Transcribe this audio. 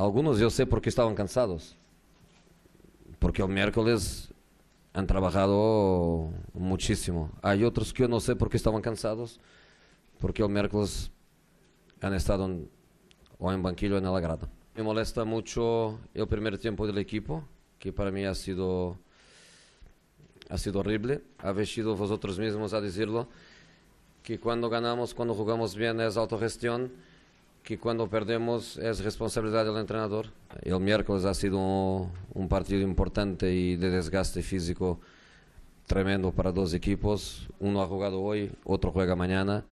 Algunos yo sé por qué estaban cansados. Porque el miércoles han trabajado muchísimo. Hay otros que yo no sé por qué estaban cansados, porque el miércoles han estado en, o en banquillo o en la grada. Me molesta mucho el primer tiempo del equipo, que para mí ha sido, ha sido horrible. Habéis sido vosotros mismos a decirlo, que cuando ganamos, cuando jugamos bien es autogestión que cuando perdemos es responsabilidad del entrenador. El miércoles ha sido un, un partido importante y de desgaste físico tremendo para dos equipos. Uno ha jugado hoy, otro juega mañana.